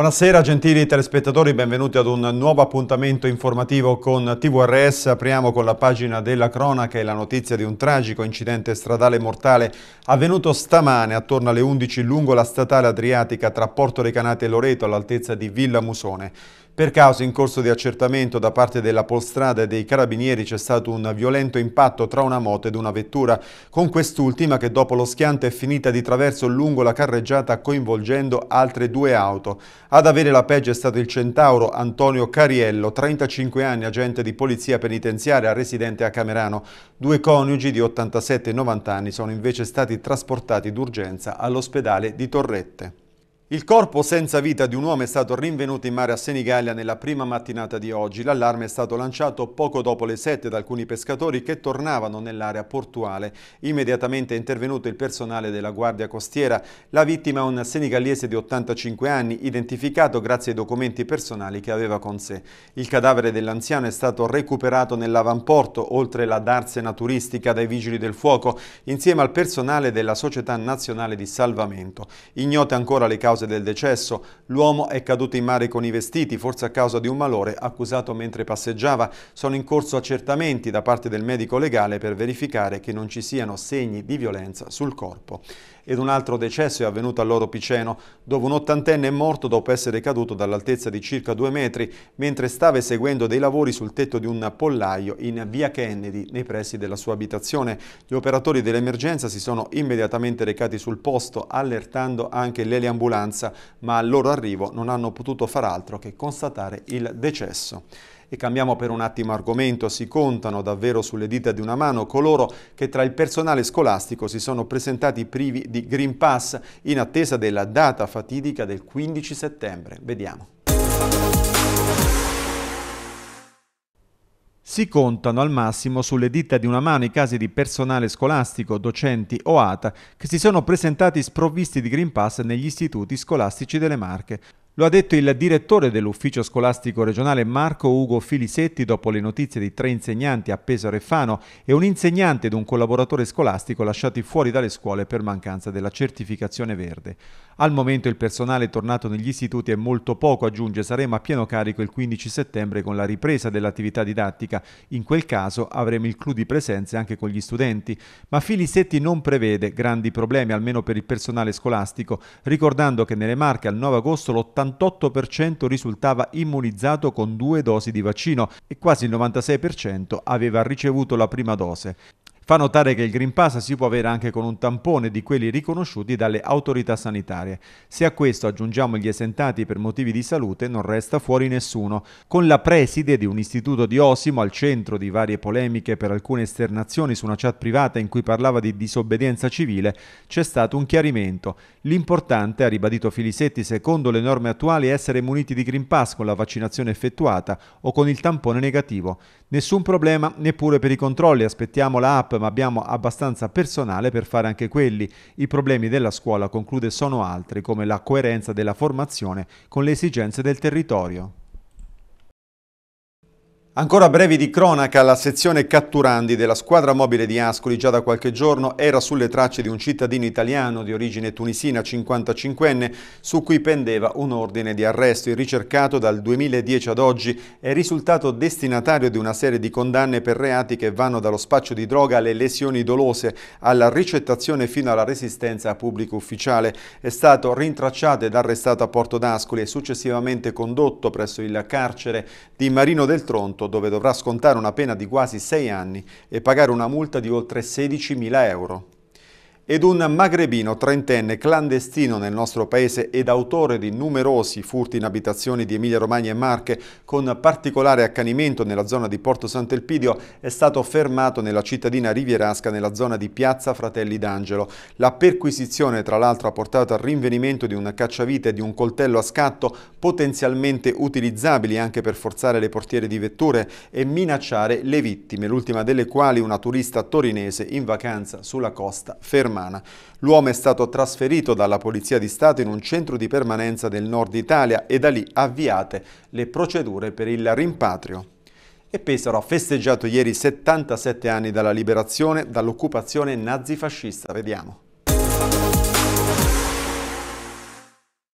Buonasera gentili telespettatori, benvenuti ad un nuovo appuntamento informativo con TVRS. Apriamo con la pagina della cronaca e la notizia di un tragico incidente stradale mortale avvenuto stamane attorno alle 11 lungo la statale adriatica tra Porto Recanati e Loreto all'altezza di Villa Musone. Per cause in corso di accertamento da parte della Polstrada e dei Carabinieri c'è stato un violento impatto tra una moto ed una vettura, con quest'ultima che dopo lo schianto è finita di traverso lungo la carreggiata coinvolgendo altre due auto. Ad avere la peggio è stato il centauro Antonio Cariello, 35 anni, agente di polizia penitenziaria residente a Camerano. Due coniugi di 87 e 90 anni sono invece stati trasportati d'urgenza all'ospedale di Torrette. Il corpo senza vita di un uomo è stato rinvenuto in mare a Senigallia nella prima mattinata di oggi. L'allarme è stato lanciato poco dopo le 7 da alcuni pescatori che tornavano nell'area portuale. Immediatamente è intervenuto il personale della Guardia Costiera. La vittima è un senigallese di 85 anni, identificato grazie ai documenti personali che aveva con sé. Il cadavere dell'anziano è stato recuperato nell'avamporto, oltre la darsena turistica dai Vigili del Fuoco, insieme al personale della Società Nazionale di Salvamento. Ignote ancora le cause cause del decesso. L'uomo è caduto in mare con i vestiti, forse a causa di un malore accusato mentre passeggiava. Sono in corso accertamenti da parte del medico legale per verificare che non ci siano segni di violenza sul corpo ed un altro decesso è avvenuto all'Oro Piceno, dove un ottantenne è morto dopo essere caduto dall'altezza di circa due metri mentre stava eseguendo dei lavori sul tetto di un pollaio in via Kennedy, nei pressi della sua abitazione. Gli operatori dell'emergenza si sono immediatamente recati sul posto, allertando anche l'eliambulanza, ma al loro arrivo non hanno potuto far altro che constatare il decesso. E cambiamo per un attimo argomento, si contano davvero sulle dita di una mano coloro che tra il personale scolastico si sono presentati privi di Green Pass in attesa della data fatidica del 15 settembre. Vediamo. Si contano al massimo sulle dita di una mano i casi di personale scolastico, docenti o ATA che si sono presentati sprovvisti di Green Pass negli istituti scolastici delle Marche. Lo ha detto il direttore dell'ufficio scolastico regionale Marco Ugo Filisetti dopo le notizie di tre insegnanti a Pesaro e Fano e un insegnante ed un collaboratore scolastico lasciati fuori dalle scuole per mancanza della certificazione verde. Al momento il personale tornato negli istituti è molto poco, aggiunge, saremo a pieno carico il 15 settembre con la ripresa dell'attività didattica. In quel caso avremo il clou di presenze anche con gli studenti, ma Filisetti non prevede grandi problemi almeno per il personale scolastico, ricordando che nelle Marche al 9 agosto l'80 78% risultava immunizzato con due dosi di vaccino e quasi il 96% aveva ricevuto la prima dose. Fa notare che il Green Pass si può avere anche con un tampone di quelli riconosciuti dalle autorità sanitarie. Se a questo aggiungiamo gli esentati per motivi di salute, non resta fuori nessuno. Con la preside di un istituto di Osimo al centro di varie polemiche per alcune esternazioni su una chat privata in cui parlava di disobbedienza civile, c'è stato un chiarimento. L'importante, ha ribadito Filisetti, secondo le norme attuali è essere muniti di Green Pass con la vaccinazione effettuata o con il tampone negativo. Nessun problema neppure per i controlli, aspettiamo la app ma abbiamo abbastanza personale per fare anche quelli. I problemi della scuola, conclude, sono altri, come la coerenza della formazione con le esigenze del territorio. Ancora brevi di cronaca, la sezione catturandi della squadra mobile di Ascoli già da qualche giorno era sulle tracce di un cittadino italiano di origine tunisina 55enne su cui pendeva un ordine di arresto. Il ricercato dal 2010 ad oggi è risultato destinatario di una serie di condanne per reati che vanno dallo spaccio di droga alle lesioni dolose, alla ricettazione fino alla resistenza a pubblico ufficiale. È stato rintracciato ed arrestato a Porto d'Ascoli e successivamente condotto presso il carcere di Marino del Tronto Monto, dove dovrà scontare una pena di quasi sei anni e pagare una multa di oltre 16.000 euro ed un magrebino trentenne clandestino nel nostro paese ed autore di numerosi furti in abitazioni di Emilia Romagna e Marche, con particolare accanimento nella zona di Porto Sant'Elpidio, è stato fermato nella cittadina rivierasca nella zona di Piazza Fratelli d'Angelo. La perquisizione tra l'altro ha portato al rinvenimento di una cacciavite e di un coltello a scatto potenzialmente utilizzabili anche per forzare le portiere di vetture e minacciare le vittime, l'ultima delle quali una turista torinese in vacanza sulla costa fermata romana. L'uomo è stato trasferito dalla Polizia di Stato in un centro di permanenza del nord Italia e da lì avviate le procedure per il rimpatrio. E Pesaro ha festeggiato ieri 77 anni dalla liberazione dall'occupazione nazifascista. Vediamo.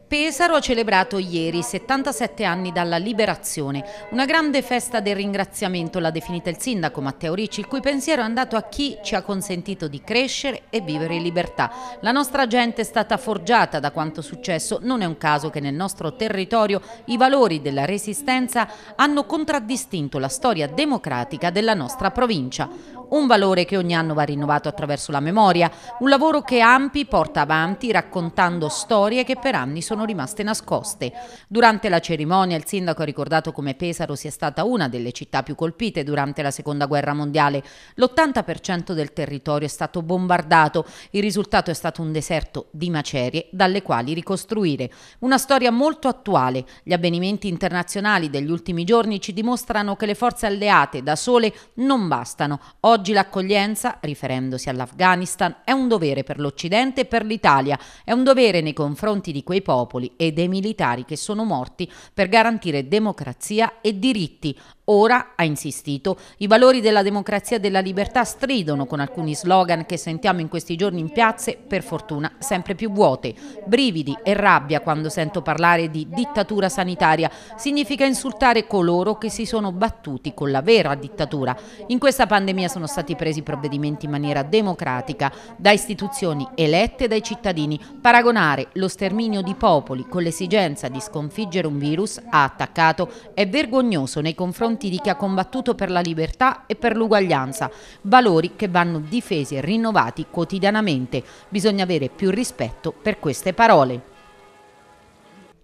Pesaro ha celebrato ieri 77 anni dalla liberazione, una grande festa del ringraziamento l'ha definita il sindaco Matteo Ricci, il cui pensiero è andato a chi ci ha consentito di crescere e vivere in libertà. La nostra gente è stata forgiata da quanto successo, non è un caso che nel nostro territorio i valori della resistenza hanno contraddistinto la storia democratica della nostra provincia. Un valore che ogni anno va rinnovato attraverso la memoria, un lavoro che Ampi porta avanti raccontando storie che per anni sono sono rimaste nascoste. Durante la cerimonia il sindaco ha ricordato come Pesaro sia stata una delle città più colpite durante la seconda guerra mondiale. L'80% del territorio è stato bombardato, il risultato è stato un deserto di macerie dalle quali ricostruire. Una storia molto attuale. Gli avvenimenti internazionali degli ultimi giorni ci dimostrano che le forze alleate da sole non bastano. Oggi l'accoglienza, riferendosi all'Afghanistan, è un dovere per l'Occidente e per l'Italia, è un dovere nei confronti di quei popoli popoli e dei militari che sono morti per garantire democrazia e diritti, Ora, ha insistito, i valori della democrazia e della libertà stridono con alcuni slogan che sentiamo in questi giorni in piazze, per fortuna sempre più vuote. Brividi e rabbia quando sento parlare di dittatura sanitaria. Significa insultare coloro che si sono battuti con la vera dittatura. In questa pandemia sono stati presi provvedimenti in maniera democratica, da istituzioni elette dai cittadini. Paragonare lo sterminio di popoli con l'esigenza di sconfiggere un virus, ha attaccato, è vergognoso nei confronti confronti di chi ha combattuto per la libertà e per l'uguaglianza, valori che vanno difesi e rinnovati quotidianamente. Bisogna avere più rispetto per queste parole.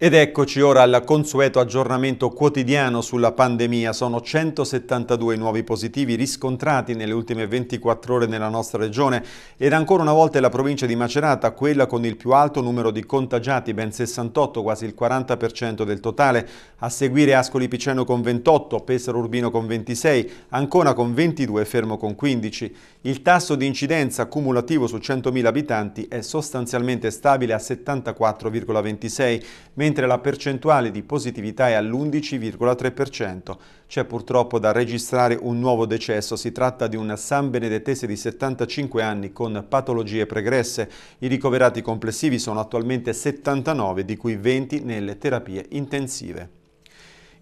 Ed eccoci ora al consueto aggiornamento quotidiano sulla pandemia. Sono 172 nuovi positivi riscontrati nelle ultime 24 ore nella nostra regione ed ancora una volta è la provincia di Macerata quella con il più alto numero di contagiati, ben 68, quasi il 40% del totale. A seguire Ascoli Piceno con 28, Pesaro Urbino con 26, Ancona con 22 Fermo con 15. Il tasso di incidenza cumulativo su 100.000 abitanti è sostanzialmente stabile a 74,26, mentre la percentuale di positività è all'11,3%. C'è purtroppo da registrare un nuovo decesso, si tratta di una San Benedettese di 75 anni con patologie pregresse. I ricoverati complessivi sono attualmente 79, di cui 20 nelle terapie intensive.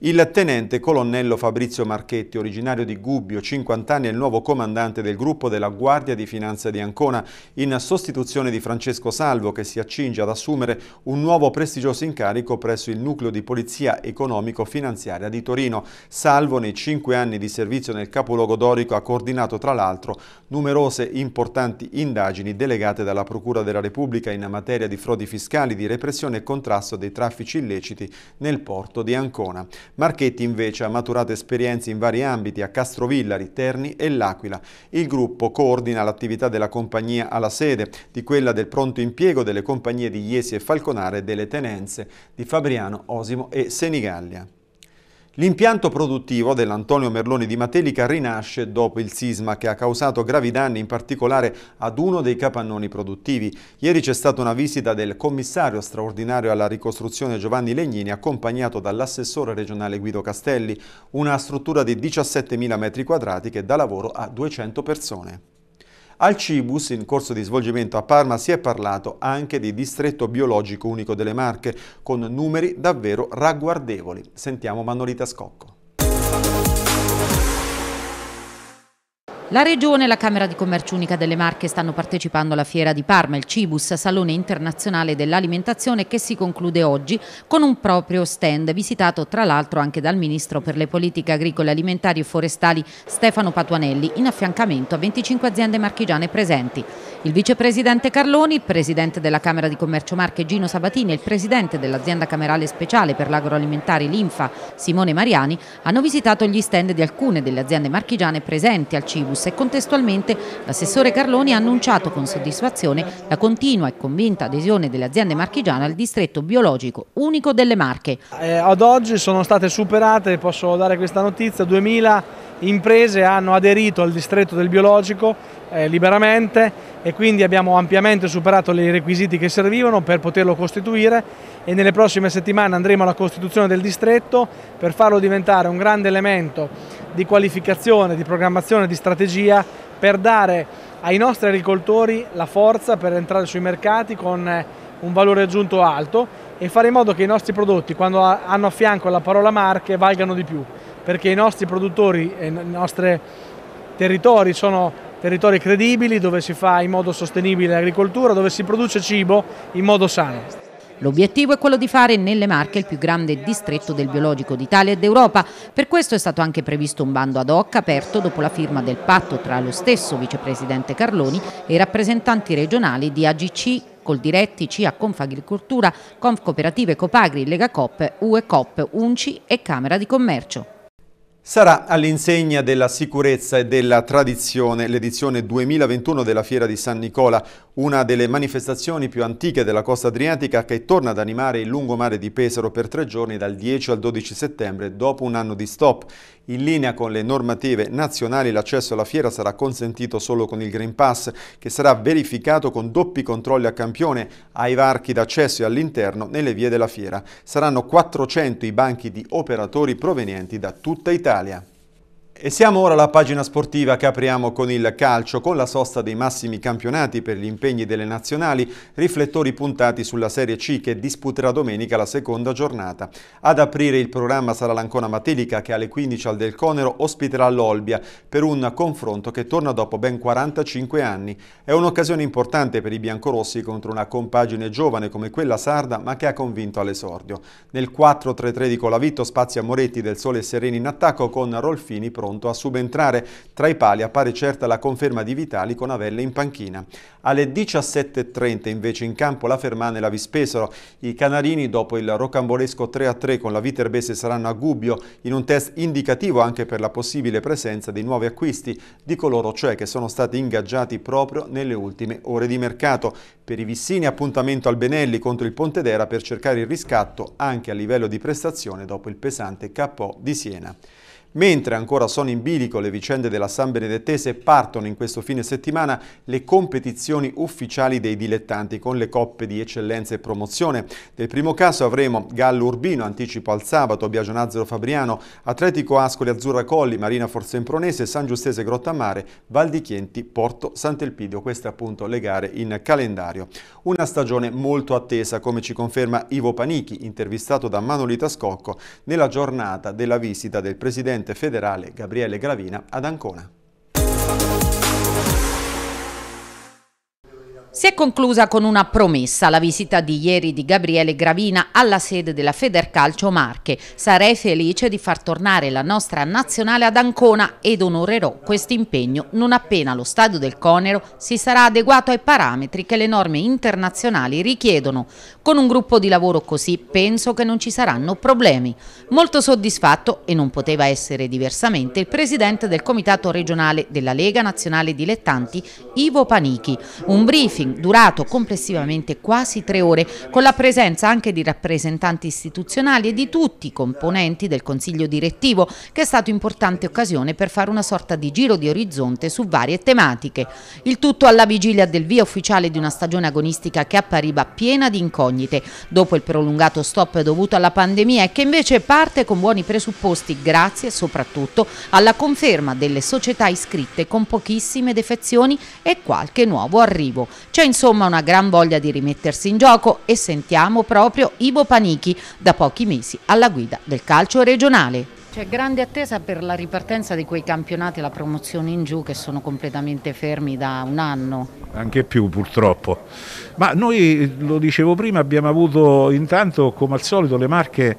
Il tenente colonnello Fabrizio Marchetti, originario di Gubbio, 50 anni, è il nuovo comandante del gruppo della Guardia di Finanza di Ancona, in sostituzione di Francesco Salvo, che si accinge ad assumere un nuovo prestigioso incarico presso il Nucleo di Polizia Economico-Finanziaria di Torino. Salvo, nei cinque anni di servizio nel capoluogo dorico, ha coordinato tra l'altro numerose importanti indagini delegate dalla Procura della Repubblica in materia di frodi fiscali, di repressione e contrasto dei traffici illeciti nel porto di Ancona. Marchetti invece ha maturato esperienze in vari ambiti a Castrovillari, Terni e L'Aquila. Il gruppo coordina l'attività della compagnia alla sede, di quella del pronto impiego delle compagnie di Iesi e Falconare e delle tenenze di Fabriano, Osimo e Senigallia. L'impianto produttivo dell'Antonio Merloni di Matelica rinasce dopo il sisma che ha causato gravi danni in particolare ad uno dei capannoni produttivi. Ieri c'è stata una visita del commissario straordinario alla ricostruzione Giovanni Legnini accompagnato dall'assessore regionale Guido Castelli, una struttura di 17.000 m2 che dà lavoro a 200 persone. Al Cibus, in corso di svolgimento a Parma, si è parlato anche di distretto biologico unico delle Marche, con numeri davvero ragguardevoli. Sentiamo Manolita Scocco. La Regione e la Camera di Commercio Unica delle Marche stanno partecipando alla Fiera di Parma, il Cibus, Salone Internazionale dell'Alimentazione che si conclude oggi con un proprio stand, visitato tra l'altro anche dal Ministro per le Politiche Agricole Alimentari e Forestali Stefano Patuanelli, in affiancamento a 25 aziende marchigiane presenti. Il vicepresidente Carloni, il presidente della Camera di Commercio Marche Gino Sabatini e il presidente dell'azienda camerale speciale per l'agroalimentare Linfa Simone Mariani hanno visitato gli stand di alcune delle aziende marchigiane presenti al Cibus e contestualmente l'assessore Carloni ha annunciato con soddisfazione la continua e convinta adesione delle aziende marchigiane al distretto biologico unico delle Marche. Eh, ad oggi sono state superate, posso dare questa notizia, 2000 imprese hanno aderito al distretto del biologico eh, liberamente e quindi abbiamo ampiamente superato i requisiti che servivano per poterlo costituire e nelle prossime settimane andremo alla costituzione del distretto per farlo diventare un grande elemento di qualificazione, di programmazione, di strategia per dare ai nostri agricoltori la forza per entrare sui mercati con eh, un valore aggiunto alto e fare in modo che i nostri prodotti quando hanno a fianco la parola marche valgano di più perché i nostri produttori e i nostri territori sono territori credibili dove si fa in modo sostenibile l'agricoltura, dove si produce cibo in modo sano. L'obiettivo è quello di fare nelle Marche il più grande distretto del biologico d'Italia e d'Europa. Per questo è stato anche previsto un bando ad hoc aperto dopo la firma del patto tra lo stesso vicepresidente Carloni e i rappresentanti regionali di AGC, Coldiretti, CIA, Confagricoltura, Conf Cooperative, Copagri, Lega Cop, UE Cop, UNCI e Camera di Commercio. Sarà all'insegna della sicurezza e della tradizione l'edizione 2021 della Fiera di San Nicola, una delle manifestazioni più antiche della costa adriatica che torna ad animare il lungomare di Pesaro per tre giorni dal 10 al 12 settembre dopo un anno di stop. In linea con le normative nazionali l'accesso alla fiera sarà consentito solo con il Green Pass, che sarà verificato con doppi controlli a campione ai varchi d'accesso e all'interno nelle vie della fiera. Saranno 400 i banchi di operatori provenienti da tutta Italia. E siamo ora alla pagina sportiva che apriamo con il calcio, con la sosta dei massimi campionati per gli impegni delle nazionali, riflettori puntati sulla Serie C che disputerà domenica la seconda giornata. Ad aprire il programma sarà l'Ancona Matelica che alle 15 al Del Conero ospiterà l'Olbia per un confronto che torna dopo ben 45 anni. È un'occasione importante per i biancorossi contro una compagine giovane come quella sarda ma che ha convinto all'esordio. Nel 4-3-3 di Colavitto spazia Moretti del Sole Sereni in attacco con Rolfini pronto pronto a subentrare. Tra i pali appare certa la conferma di Vitali con Avelle in panchina. Alle 17.30 invece in campo la Fermana e la Vispesero. I canarini dopo il rocambolesco 3-3 con la Viterbese saranno a Gubbio in un test indicativo anche per la possibile presenza dei nuovi acquisti di coloro cioè che sono stati ingaggiati proprio nelle ultime ore di mercato. Per i Vissini appuntamento al Benelli contro il Pontedera per cercare il riscatto anche a livello di prestazione dopo il pesante KO di Siena. Mentre ancora sono in bilico le vicende della San Benedettese, partono in questo fine settimana le competizioni ufficiali dei dilettanti con le coppe di eccellenza e promozione. Nel primo caso avremo Gallo Urbino, anticipo al sabato, Biagio Nazzaro Fabriano, Atletico Ascoli Azzurra Colli, Marina Forza Impronese, San Giustese Grottamare, Val di Chienti, Porto Sant'Elpidio. Queste appunto le gare in calendario. Una stagione molto attesa, come ci conferma Ivo Panichi, intervistato da Manolita Scocco nella giornata della visita del Presidente Presidente federale Gabriele Gravina ad Ancona. Si è conclusa con una promessa la visita di ieri di Gabriele Gravina alla sede della Federcalcio Marche. Sarei felice di far tornare la nostra nazionale ad Ancona ed onorerò questo impegno non appena lo stadio del Conero si sarà adeguato ai parametri che le norme internazionali richiedono. Con un gruppo di lavoro così penso che non ci saranno problemi. Molto soddisfatto e non poteva essere diversamente il presidente del comitato regionale della Lega Nazionale Dilettanti Ivo Panichi. Un briefing briefing durato complessivamente quasi tre ore con la presenza anche di rappresentanti istituzionali e di tutti i componenti del Consiglio direttivo che è stato importante occasione per fare una sorta di giro di orizzonte su varie tematiche. Il tutto alla vigilia del via ufficiale di una stagione agonistica che appariva piena di incognite dopo il prolungato stop dovuto alla pandemia e che invece parte con buoni presupposti grazie soprattutto alla conferma delle società iscritte con pochissime defezioni e qualche nuovo arrivo. C'è insomma una gran voglia di rimettersi in gioco e sentiamo proprio Ivo Panichi da pochi mesi alla guida del calcio regionale. C'è grande attesa per la ripartenza di quei campionati e la promozione in giù che sono completamente fermi da un anno. Anche più purtroppo. Ma noi, lo dicevo prima, abbiamo avuto intanto come al solito le marche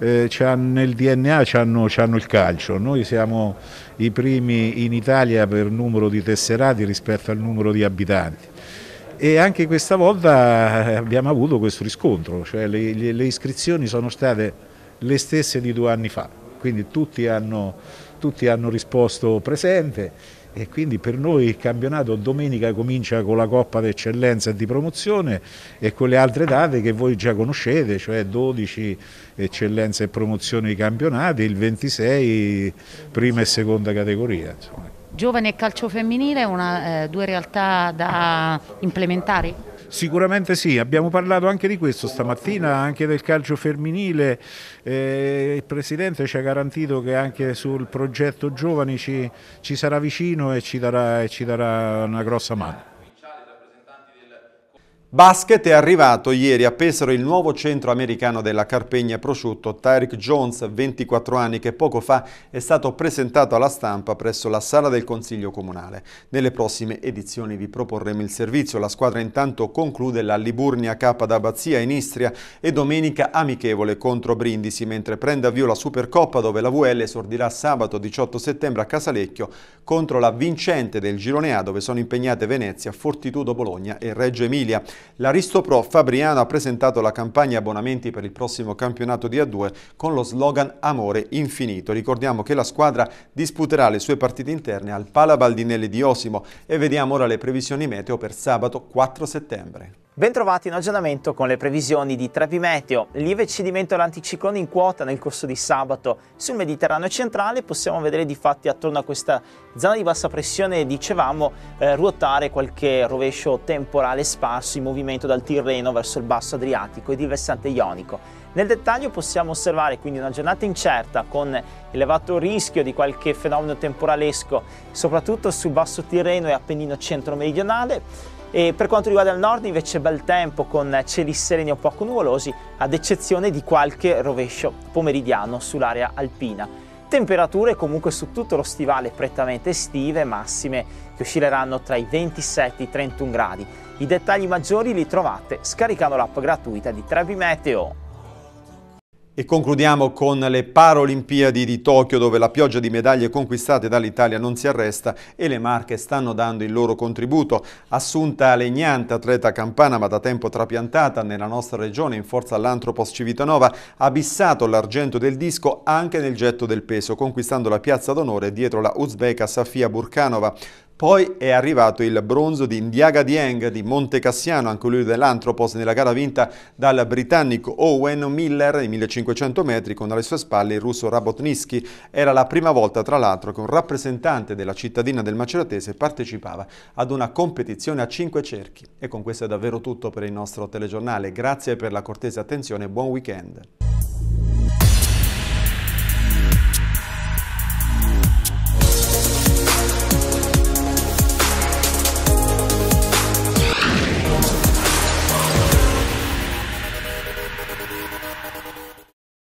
eh, nel DNA c hanno, c hanno il calcio. Noi siamo i primi in Italia per numero di tesserati rispetto al numero di abitanti e anche questa volta eh, abbiamo avuto questo riscontro, cioè le, le iscrizioni sono state le stesse di due anni fa, quindi tutti hanno, tutti hanno risposto presente e quindi per noi il campionato domenica comincia con la Coppa d'Eccellenza e di promozione e con le altre date che voi già conoscete, cioè 12 Eccellenza e promozione di campionati, il 26 prima e seconda categoria. Insomma. Giovane e calcio femminile, una, eh, due realtà da implementare? Sicuramente sì, abbiamo parlato anche di questo stamattina, anche del calcio femminile, eh, il Presidente ci ha garantito che anche sul progetto giovani ci, ci sarà vicino e ci darà, e ci darà una grossa mano. Basket è arrivato ieri a Pesaro il nuovo centro americano della Carpegna Prosciutto, Tarek Jones, 24 anni, che poco fa è stato presentato alla stampa presso la Sala del Consiglio Comunale. Nelle prossime edizioni vi proporremo il servizio. La squadra intanto conclude la Liburnia Cappa d'Abbazia in Istria e domenica amichevole contro Brindisi, mentre prende avvio la Supercoppa dove la VL esordirà sabato 18 settembre a Casalecchio contro la vincente del Girone A dove sono impegnate Venezia, Fortitudo Bologna e Reggio Emilia. L'Aristopro Fabriano ha presentato la campagna abbonamenti per il prossimo campionato di A2 con lo slogan Amore Infinito. Ricordiamo che la squadra disputerà le sue partite interne al Palabaldinelli di Osimo e vediamo ora le previsioni meteo per sabato 4 settembre. Bentrovati in aggiornamento con le previsioni di Trevi Meteo. Lieve cedimento dell'anticiclone in quota nel corso di sabato sul Mediterraneo centrale. Possiamo vedere di fatti attorno a questa zona di bassa pressione, dicevamo, eh, ruotare qualche rovescio temporale sparso in movimento dal Tirreno verso il basso Adriatico ed il versante ionico. Nel dettaglio possiamo osservare quindi una giornata incerta con elevato rischio di qualche fenomeno temporalesco, soprattutto sul basso Tirreno e Appennino centro-meridionale e per quanto riguarda il nord invece bel tempo con cieli sereni o poco nuvolosi ad eccezione di qualche rovescio pomeridiano sull'area alpina. Temperature comunque su tutto lo stivale prettamente estive, massime che oscilleranno tra i 27 e i 31 gradi. I dettagli maggiori li trovate scaricando l'app gratuita di Trebi Meteo. E concludiamo con le Paralimpiadi di Tokyo dove la pioggia di medaglie conquistate dall'Italia non si arresta e le marche stanno dando il loro contributo. Assunta Legnante, atleta campana ma da tempo trapiantata nella nostra regione in forza all'Antropos Civitanova, ha bissato l'argento del disco anche nel getto del peso, conquistando la piazza d'onore dietro la uzbeka Safia Burkanova. Poi è arrivato il bronzo di Ndiaga Dieng di Monte Cassiano, anche lui dell'Antropos, nella gara vinta dal britannico Owen Miller in 1500 metri con alle sue spalle il russo Rabotnitsky. Era la prima volta, tra l'altro, che un rappresentante della cittadina del Maceratese partecipava ad una competizione a cinque cerchi. E con questo è davvero tutto per il nostro telegiornale. Grazie per la cortese attenzione e buon weekend.